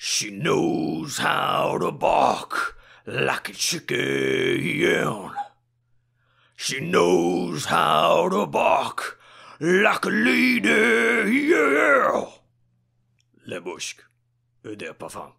She knows how to bark like a chicken. She knows how to bark like a lady. Yeah. Le bouche, œdère parfum.